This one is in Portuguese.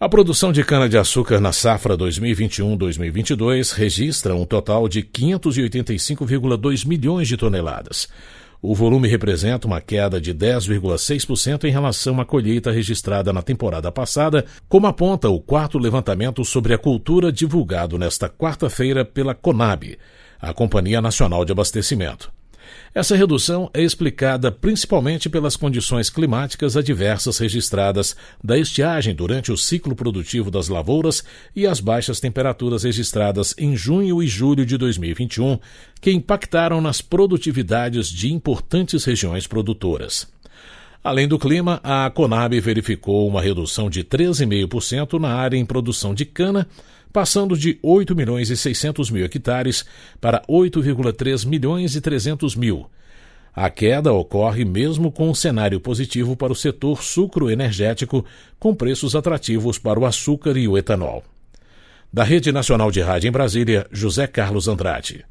A produção de cana-de-açúcar na safra 2021-2022 registra um total de 585,2 milhões de toneladas. O volume representa uma queda de 10,6% em relação à colheita registrada na temporada passada, como aponta o quarto levantamento sobre a cultura divulgado nesta quarta-feira pela Conab, a Companhia Nacional de Abastecimento. Essa redução é explicada principalmente pelas condições climáticas adversas registradas da estiagem durante o ciclo produtivo das lavouras e as baixas temperaturas registradas em junho e julho de 2021, que impactaram nas produtividades de importantes regiões produtoras. Além do clima, a Conab verificou uma redução de 13,5% na área em produção de cana, passando de 8 milhões e 600 mil hectares para 8,3 milhões e 300 mil. A queda ocorre mesmo com um cenário positivo para o setor sucroenergético, com preços atrativos para o açúcar e o etanol. Da Rede Nacional de Rádio em Brasília, José Carlos Andrade.